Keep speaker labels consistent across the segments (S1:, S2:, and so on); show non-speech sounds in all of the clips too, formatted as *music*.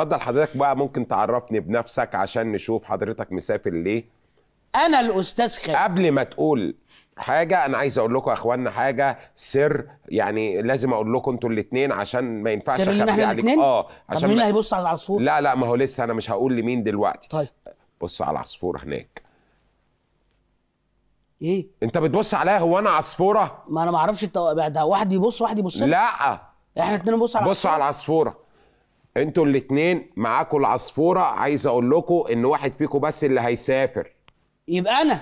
S1: اتفضل حضرتك بقى ممكن تعرفني بنفسك عشان نشوف حضرتك مسافر ليه انا الاستاذ خالد قبل ما تقول حاجه انا عايز اقول لكم يا اخوانا حاجه سر يعني لازم اقول لكم انتوا الاثنين عشان ما ينفعش اخبي عليك اه عشان مين ما... هيبص على العصفور لا لا ما هو لسه انا مش هقول لمين دلوقتي طيب بص على العصفور هناك ايه انت بتبص عليا هو انا عصفوره ما انا ما اعرفش انت ده واحد يبص واحد يبص لا احنا اتنين نبص على بصوا على العصفوره انتوا الاثنين معاكم العصفوره عايز اقول لكم ان واحد فيكم بس اللي هيسافر
S2: يبقى انا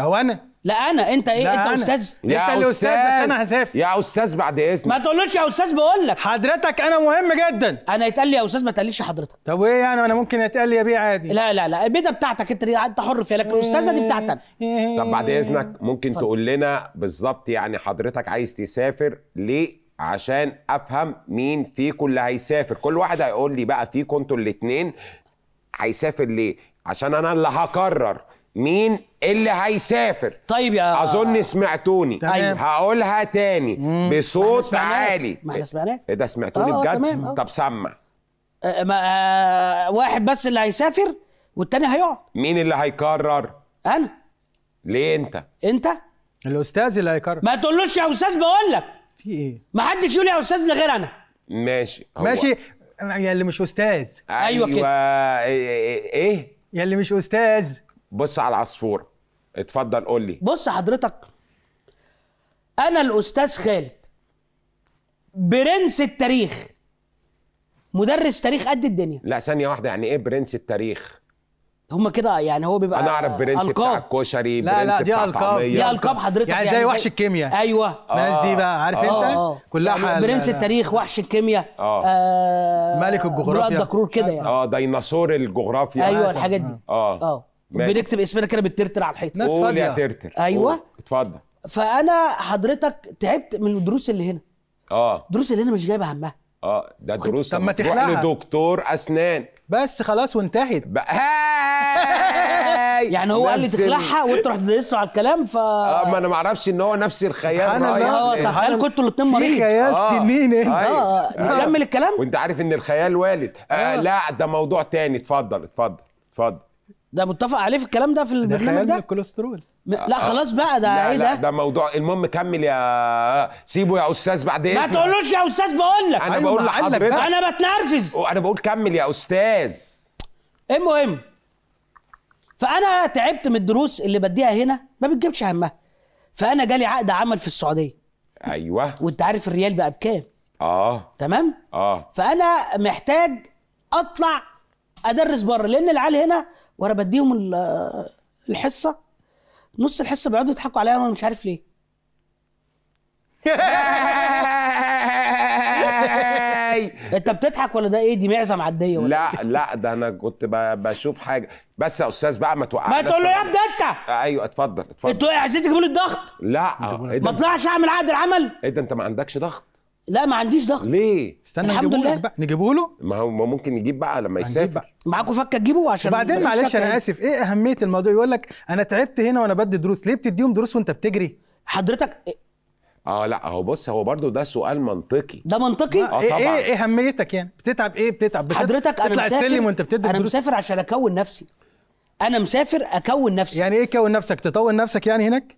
S2: او انا لا انا انت ايه انت أنا. استاذ يا انت اللي استاذ بس انا هسافر يا استاذ بعد اذنك ما تقولوش يا استاذ بقول لك حضرتك انا مهم جدا انا يتقال لي يا استاذ ما تقليش حضرتك طب وايه يعني انا ممكن يتقال لي يا بيه عادي لا لا لا البيضه بتاعتك انت انت حر فيها لكن الاستاذه دي بتاعتك طب بعد اذنك
S1: ممكن فضل. تقول لنا بالظبط يعني حضرتك عايز تسافر ليه عشان افهم مين فيكم اللي هيسافر كل واحد هيقول لي بقى فيكم انتوا الاثنين هيسافر ليه عشان انا اللي هقرر مين اللي هيسافر طيب يا اظن سمعتوني أيوه. هقولها تاني مم. بصوت عالي ما احنا سمعناه ايه ده سمعتوني آه, آه، بجد تمام. آه. طب سمع آه،, آه ما آه
S2: واحد بس اللي هيسافر والتاني هيقعد
S1: مين اللي هيقرر انا ليه انت انت الاستاذ اللي هيقرر ما تقولوش يا استاذ بقول لك
S2: في ايه ما حدش يقول يا استاذ غير انا
S1: ماشي هو. ماشي
S2: يا اللي مش استاذ
S1: ايوه, أيوة كده إيه،, إيه،, إيه،, ايه يا اللي مش استاذ بص على العصفور اتفضل قول لي بص حضرتك انا الاستاذ خالد برنس التاريخ مدرس تاريخ قد الدنيا لا ثانيه واحده يعني ايه برنس التاريخ هم كده يعني هو بيبقى انا اعرف برنس بتاع الكشري لا لا دي القاب دي القاب حضرتك يعني, يعني زي وحش الكيمياء ايوه الناس دي آه. بقى عارف آه انت آه كلها يعني برنس
S2: التاريخ وحش الكيمياء آه, آه ملك الجغرافيا براد دكرور
S1: كده يعني اه ديناصور الجغرافيا ايوه الحاجات دي اه اه بنكتب اسمنا كده بالترتر على الحيط ناس فاضيه ترتر ايوه اتفضل
S2: فانا حضرتك تعبت من الدروس
S1: اللي هنا اه الدروس اللي هنا مش جايبه همها اه ده دروس طب ما تخلعها لدكتور اسنان بس خلاص وانتهت بقى ازاي يعني هو قال لي تخلعها وانت رحت له على الكلام ف اه ما انا ما اعرفش ان هو نفس الخيال اه تخيل كنتوا الاثنين مريض خيال آه. تنين طيب. آه،, آه،, اه نكمل الكلام وانت عارف ان الخيال والد آه لا ده موضوع تاني اتفضل اتفضل اتفضل ده متفق عليه في الكلام ده في البرنامج ده الكوليسترول لا خلاص بقى ده ايه ده؟ ده موضوع المهم كمل يا سيبه يا استاذ بعد اذنك ما تقولوش يا استاذ بقول لك انا بقول أيوة، لحضرتك انا بتنرفز انا بقول كمل
S2: يا استاذ المهم فانا تعبت من الدروس اللي بديها هنا ما بتجيبش همها فانا جالي عقد عمل في السعوديه ايوه وانت عارف الريال بقى بكام اه تمام اه فانا محتاج اطلع ادرس بره لان العيال هنا وانا بديهم الحصه نص الحصه بيقعدوا يضحكوا عليا وانا مش عارف ليه
S1: *laughs* ازاي انت بتضحك ولا ده ايه دي معزه معديه ولا لا إيه؟ لا ده انا كنت بشوف حاجه بس يا استاذ بقى ما توقعش ما تقول له يا ابني انت ايوه اتفضل اتفضل انتوا عايزين تجيبوا لي الضغط لا إيه ما اطلعش اعمل عقد العمل ايه ده انت ما عندكش ضغط لا ما عنديش ضغط ليه استنى الحمد لله بقى نجيبه له ما هو ممكن يجيب بقى لما يسافر معاكم فكه تجيبه عشان وبعدين معلش انا اسف
S2: ايه اهميه الموضوع يقول لك انا تعبت هنا وانا بدي دروس ليه بتديهم دروس وانت بتجري حضرتك
S1: اه لا هو بص هو برضو ده سؤال منطقي ده منطقي اه إيه, إيه، طبعا ايه
S2: اهميتك يعني بتتعب ايه بتتعب, حضرتك انا مسافر السلم وانت بتدي انا مسافر عشان اكون نفسي انا مسافر اكون نفسي يعني ايه كون نفسك تطور نفسك يعني هناك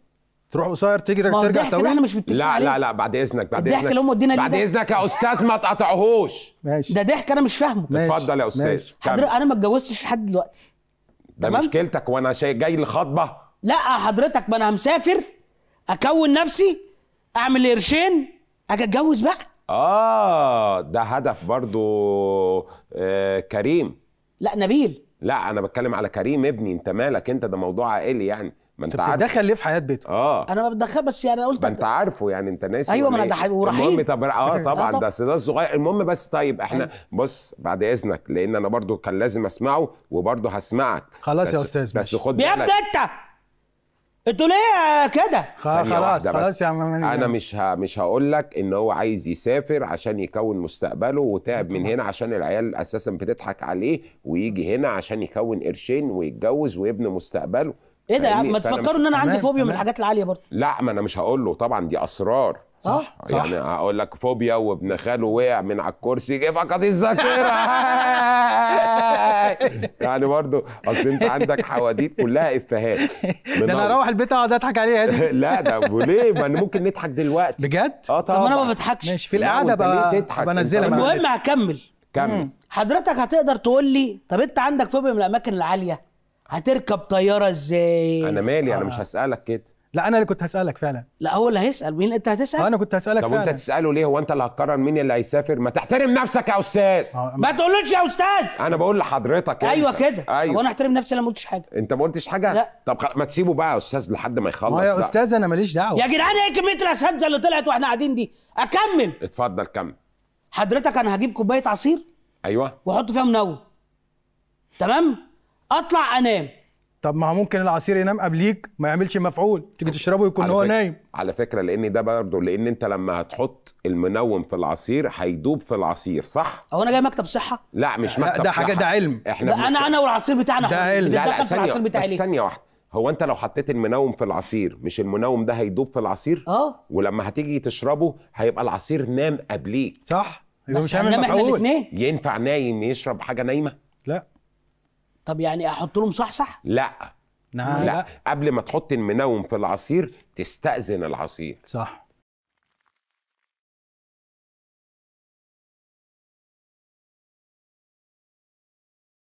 S2: تروح قصير تجري ترجع طويل احنا مش لا لا
S1: لا بعد اذنك بعد اذنك اللي هم ادينا بعد اذنك يا استاذ ما تقاطعهوش ماشي ده ضحك انا مش فاهمه ماشي. اتفضل يا استاذ حضرتك انا ما اتجوزتش لحد دلوقتي ده تمام؟ مشكلتك وانا جاي لخطبه
S2: لا حضرتك ما انا مسافر اكون نفسي اعمل قرشين اجي اتجوز بقى
S1: اه ده هدف برضو آه كريم لا نبيل لا انا بتكلم على كريم ابني انت مالك انت ده موضوع عائلي يعني ما انت عارف دخل ليه في حياه بيته اه انا ما بتدخل بس يعني انا قلت انت عارفه يعني انت ناسي ايوه ما انا ده إيه؟ هيبقوا المهم طب اه, *laughs* آه، طبعا ده ده الصغير المهم بس طيب احنا أيوة. بص بعد اذنك لان انا برضو كان لازم اسمعه وبرضو هسمعك خلاص يا استاذ بس خد بيبدا
S2: انت انتوا ليه كده؟ خلاص خلاص يا عم انا
S1: مش ها مش هقول لك ان هو عايز يسافر عشان يكون مستقبله وتعب من هنا عشان العيال اساسا بتضحك عليه ويجي هنا عشان يكون قرشين ويتجوز ويبني مستقبله ايه ده يا عم ما تفكروا ان انا عندي فوبيا من الحاجات العاليه برضه لا ما انا مش هقول له طبعا دي اسرار صح, صح يعني هقول لك فوبيا وابن خاله وقع من على الكرسي جه فقد الذاكره *laughs* يعني برضه اصل انت عندك حواديت كلها افيهات *laughs* ده انا اروح البيت اقعد اضحك عليها دي *laughs* لا ده ليه ما ممكن نضحك دلوقتي بجد اه طبعا طب ما انا ما
S2: بضحكش ماشي في القعده بقى بنزلها المهم هكمل كمل حضرتك هتقدر تقول لي طب انت عندك فوبيا من الاماكن العاليه هتركب طياره ازاي انا
S1: مالي آه. انا مش آه. هسالك كده
S2: لا انا اللي كنت هسالك فعلا
S1: لا هو اللي هيسال مين انت هتسال آه، انا كنت هسالك طب فعلا طب انت تساله ليه هو انت اللي هتقرر مين اللي هيسافر ما تحترم نفسك يا استاذ آه، ما تقولوش يا استاذ انا بقول لحضرتك يعني. ايوه كده ايوه وانا احترم نفسي انا ما قلتش حاجه انت ما قلتش حاجه لا طب خل... ما تسيبه بقى يا استاذ لحد ما يخلص ما يا بقى. استاذ
S2: انا ماليش دعوه يا جدعان ايه كميه الاساتذه اللي طلعت واحنا قاعدين دي اكمل اتفضل كمل حضرتك انا هجيب كوبايه عصير ايوه واحط فيها منوم تمام اطلع انام طب ما ممكن العصير ينام قبليك
S1: ما يعملش مفعول تيجي تشربه يكون هو نايم على فكره لان ده برضه لان انت لما هتحط المنوم في العصير هيدوب في العصير صح
S2: هو انا جاي مكتب صحه
S1: لا مش مكتب ده صحه حاجه ده علم احنا ده انا انا
S2: والعصير بتاعنا ده علم لا لا ثانيه ثانيه واحده
S1: هو انت لو حطيت المنوم في العصير مش المنوم ده هيدوب في العصير اه ولما هتيجي تشربه هيبقى العصير نام قبليك صح بس مش هننام احنا الاثنين ينفع نايم يشرب حاجه نايمه
S2: لا طب يعني احط لهم صحصح؟
S1: لا نعم لا. لا قبل ما تحط المنوم في العصير تستأذن العصير صح